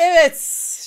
é Evet,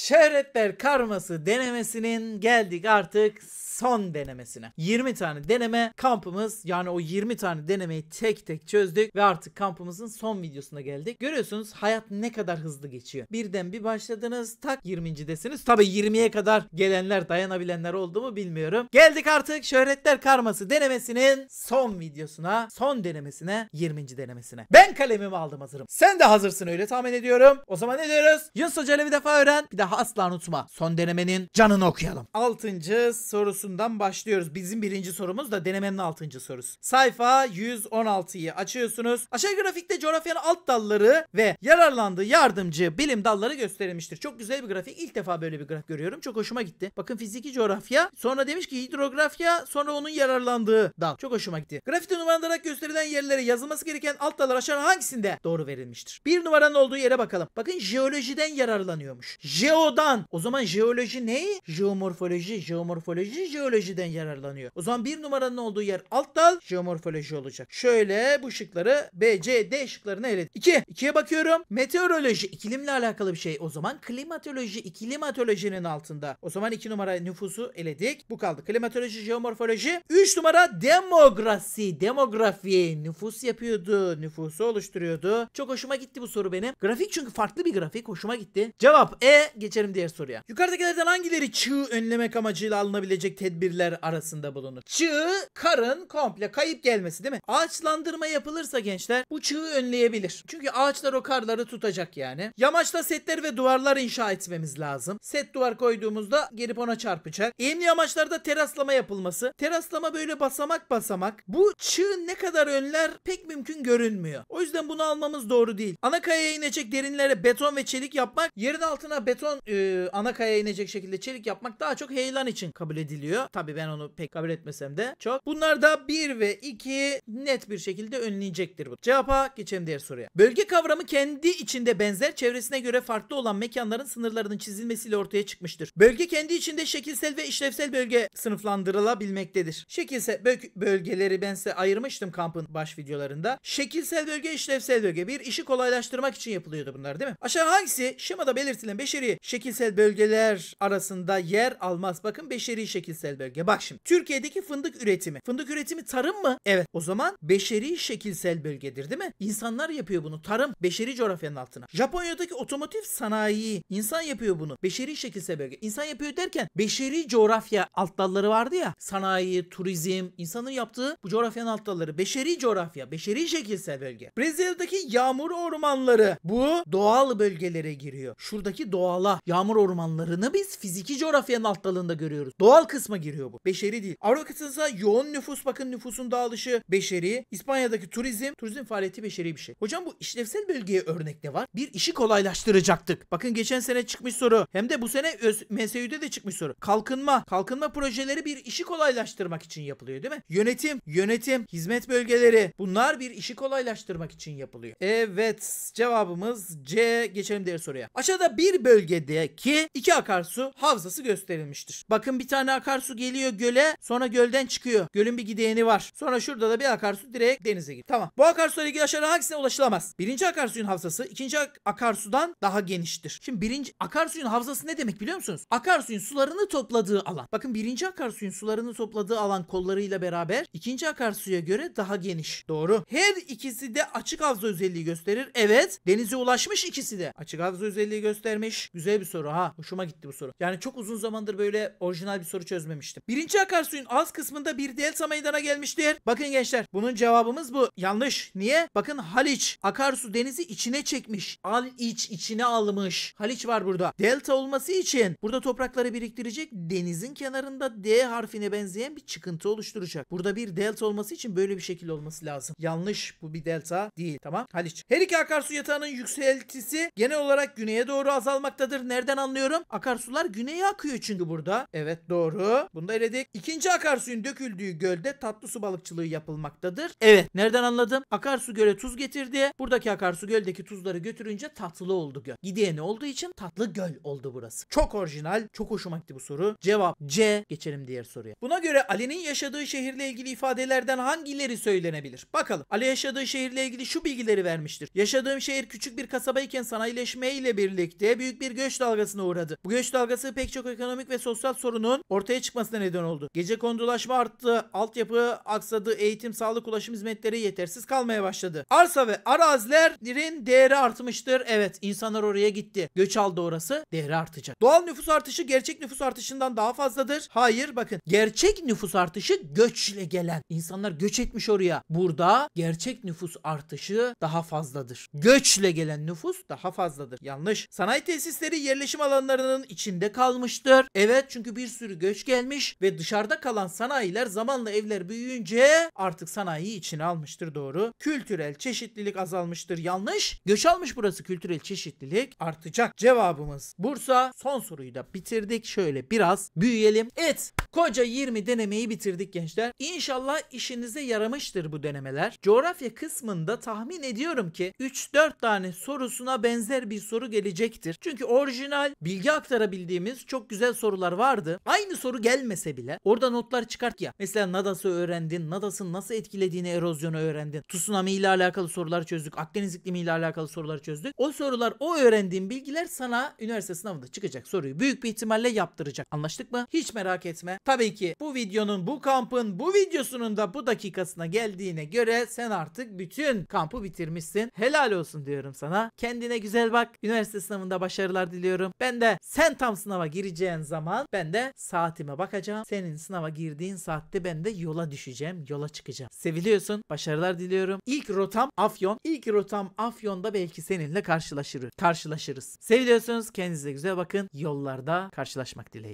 şöhretler karması denemesinin geldik artık son denemesine. 20 tane deneme kampımız yani o 20 tane denemeyi tek tek çözdük ve artık kampımızın son videosuna geldik. Görüyorsunuz hayat ne kadar hızlı geçiyor. Birden bir başladınız tak 20. desiniz. Tabi 20'ye kadar gelenler dayanabilenler oldu mu bilmiyorum. Geldik artık şöhretler karması denemesinin son videosuna, son denemesine, 20. denemesine. Ben kalemimi aldım hazırım. Sen de hazırsın öyle tahmin ediyorum. O zaman ne diyoruz? Yunus Hoca ile defa öğren bir daha asla unutma. Son denemenin canını okuyalım. 6. sorusundan başlıyoruz. Bizim birinci sorumuz da denemenin 6. sorusu. Sayfa 116'yı açıyorsunuz. Aşağı grafikte coğrafyanın alt dalları ve yararlandığı yardımcı bilim dalları gösterilmiştir. Çok güzel bir grafik. İlk defa böyle bir grafik görüyorum. Çok hoşuma gitti. Bakın fiziki coğrafya. Sonra demiş ki hidrografya. Sonra onun yararlandığı dal. Çok hoşuma gitti. Grafite numaralandırarak gösterilen yerlere yazılması gereken alt dallar aşağı hangisinde doğru verilmiştir? Bir numaranın olduğu yere bakalım. Bakın jeolojiden yararlanıyor deniyormuş. Jeodan. O zaman jeoloji ne? Jeomorfoloji, jeomorfoloji jeolojiden yararlanıyor. O zaman bir numaranın olduğu yer alt dal jeomorfoloji olacak. Şöyle bu şıkları B, C, D şıklarını eledik. 2. İki. 2'ye bakıyorum. Meteoroloji iklimle alakalı bir şey. O zaman klimatoloji iklimatolojinin altında. O zaman 2 numara nüfusu eledik. Bu kaldı. Klimatoloji, jeomorfoloji. 3 numara demografi. Demografi nüfus yapıyordu. Nüfusu oluşturuyordu. Çok hoşuma gitti bu soru benim. Grafik çünkü farklı bir grafik. Hoşuma gitti. Cevap Cevap E. Geçelim diğer soruya. Yukarıdakilerden hangileri çığ önlemek amacıyla alınabilecek tedbirler arasında bulunur? Çığ, karın komple kayıp gelmesi değil mi? Ağaçlandırma yapılırsa gençler bu çığı önleyebilir. Çünkü ağaçlar o karları tutacak yani. Yamaçta setler ve duvarlar inşa etmemiz lazım. Set duvar koyduğumuzda gelip ona çarpacak. Eğimli yamaçlarda teraslama yapılması. Teraslama böyle basamak basamak. Bu çığ ne kadar önler pek mümkün görünmüyor. O yüzden bunu almamız doğru değil. Ana kayaya inecek derinlere beton ve çelik yapmak yerine altına beton e, ana kaya inecek şekilde çelik yapmak daha çok heyelan için kabul ediliyor. tabi ben onu pek kabul etmesem de çok. Bunlar da 1 ve 2 net bir şekilde önleyecektir bu. Cevaba geçelim diğer soruya. Bölge kavramı kendi içinde benzer çevresine göre farklı olan mekanların sınırlarının çizilmesiyle ortaya çıkmıştır. Bölge kendi içinde şekilsel ve işlevsel bölge sınıflandırılabilmektedir. Şekilsel bö- bölgeleri ben size ayırmıştım kampın baş videolarında. Şekilsel bölge, işlevsel bölge bir işi kolaylaştırmak için yapılıyordu bunlar değil mi? Aşağı hangisi şemada belirtilen Dolayısıyla beşeri şekilsel bölgeler arasında yer almaz. Bakın beşeri şekilsel bölge. Bak şimdi Türkiye'deki fındık üretimi. Fındık üretimi tarım mı? Evet. O zaman beşeri şekilsel bölgedir değil mi? İnsanlar yapıyor bunu. Tarım beşeri coğrafyanın altına. Japonya'daki otomotiv sanayi insan yapıyor bunu. Beşeri şekilsel bölge. İnsan yapıyor derken beşeri coğrafya alt dalları vardı ya. Sanayi, turizm, insanın yaptığı bu coğrafyanın alt dalları. Beşeri coğrafya, beşeri şekilsel bölge. Brezilya'daki yağmur ormanları bu doğal bölgelere giriyor. Şurada etrafındaki doğala, yağmur ormanlarını biz fiziki coğrafyanın alt dalında görüyoruz. Doğal kısma giriyor bu. Beşeri değil. Avrupa kısmında yoğun nüfus bakın nüfusun dağılışı beşeri. İspanya'daki turizm, turizm faaliyeti beşeri bir şey. Hocam bu işlevsel bölgeye örnek ne var? Bir işi kolaylaştıracaktık. Bakın geçen sene çıkmış soru. Hem de bu sene öz, MSÜ'de de çıkmış soru. Kalkınma. Kalkınma projeleri bir işi kolaylaştırmak için yapılıyor değil mi? Yönetim, yönetim, hizmet bölgeleri. Bunlar bir işi kolaylaştırmak için yapılıyor. Evet cevabımız C. Geçelim diğer soruya. Aşağıda bir bir bölgedeki iki akarsu havzası gösterilmiştir. Bakın bir tane akarsu geliyor göle sonra gölden çıkıyor. Gölün bir gideyeni var. Sonra şurada da bir akarsu direkt denize gidiyor. Tamam. Bu akarsuyla ilgili aşağıda hangisine ulaşılamaz? Birinci akarsuyun havzası ikinci akarsudan daha geniştir. Şimdi birinci akarsuyun havzası ne demek biliyor musunuz? Akarsuyun sularını topladığı alan. Bakın birinci akarsuyun sularını topladığı alan kollarıyla beraber ikinci akarsuya göre daha geniş. Doğru. Her ikisi de açık havza özelliği gösterir. Evet. Denize ulaşmış ikisi de. Açık havza özelliği gösterir vermiş. Güzel bir soru ha. Hoşuma gitti bu soru. Yani çok uzun zamandır böyle orijinal bir soru çözmemiştim. Birinci akarsuyun az kısmında bir delta meydana gelmiştir. Bakın gençler bunun cevabımız bu. Yanlış. Niye? Bakın Haliç akarsu denizi içine çekmiş. Al iç içine almış. Haliç var burada. Delta olması için burada toprakları biriktirecek denizin kenarında D harfine benzeyen bir çıkıntı oluşturacak. Burada bir delta olması için böyle bir şekil olması lazım. Yanlış. Bu bir delta değil. Tamam. Haliç. Her iki akarsu yatağının yükseltisi genel olarak güneye doğru az azalmaktadır. Nereden anlıyorum? Akarsular güneye akıyor çünkü burada. Evet doğru. Bunu da eledik. İkinci akarsuyun döküldüğü gölde tatlı su balıkçılığı yapılmaktadır. Evet. Nereden anladım? Akarsu göle tuz getirdi. Buradaki akarsu göldeki tuzları götürünce tatlı oldu göl. Gideye ne olduğu için tatlı göl oldu burası. Çok orijinal. Çok hoşuma gitti bu soru. Cevap C. Geçelim diğer soruya. Buna göre Ali'nin yaşadığı şehirle ilgili ifadelerden hangileri söylenebilir? Bakalım. Ali yaşadığı şehirle ilgili şu bilgileri vermiştir. Yaşadığım şehir küçük bir kasabayken sanayileşme ile birlikte birlikte büyük bir göç dalgasına uğradı. Bu göç dalgası pek çok ekonomik ve sosyal sorunun ortaya çıkmasına neden oldu. Gece kondulaşma arttı, altyapı aksadı, eğitim, sağlık, ulaşım hizmetleri yetersiz kalmaya başladı. Arsa ve arazilerin değeri artmıştır. Evet insanlar oraya gitti. Göç aldı orası, değeri artacak. Doğal nüfus artışı gerçek nüfus artışından daha fazladır. Hayır bakın gerçek nüfus artışı göçle gelen. insanlar göç etmiş oraya. Burada gerçek nüfus artışı daha fazladır. Göçle gelen nüfus daha fazladır. Yanlış. Sana Sanayi tesisleri yerleşim alanlarının içinde kalmıştır. Evet çünkü bir sürü göç gelmiş ve dışarıda kalan sanayiler zamanla evler büyüyünce artık sanayiyi içine almıştır doğru. Kültürel çeşitlilik azalmıştır yanlış. Göç almış burası kültürel çeşitlilik artacak. Cevabımız Bursa. Son soruyu da bitirdik. Şöyle biraz büyüyelim. Evet koca 20 denemeyi bitirdik gençler. İnşallah işinize yaramıştır bu denemeler. Coğrafya kısmında tahmin ediyorum ki 3-4 tane sorusuna benzer bir soru gelecek gelecektir. Çünkü orijinal bilgi aktarabildiğimiz çok güzel sorular vardı. Aynı soru gelmese bile orada notlar çıkart ya. Mesela Nadas'ı öğrendin. Nadas'ın nasıl etkilediğini erozyonu öğrendin. Tsunami ile alakalı sorular çözdük. Akdeniz iklimi ile alakalı sorular çözdük. O sorular o öğrendiğin bilgiler sana üniversite sınavında çıkacak soruyu büyük bir ihtimalle yaptıracak. Anlaştık mı? Hiç merak etme. Tabii ki bu videonun bu kampın bu videosunun da bu dakikasına geldiğine göre sen artık bütün kampı bitirmişsin. Helal olsun diyorum sana. Kendine güzel bak. Üniversite sınavında sınavında başarılar diliyorum. Ben de sen tam sınava gireceğin zaman ben de saatime bakacağım. Senin sınava girdiğin saatte ben de yola düşeceğim, yola çıkacağım. Seviliyorsun. Başarılar diliyorum. İlk rotam Afyon. İlk rotam Afyon'da belki seninle karşılaşırız. Karşılaşırız. Seviliyorsunuz. Kendinize güzel bakın. Yollarda karşılaşmak dileğiyle.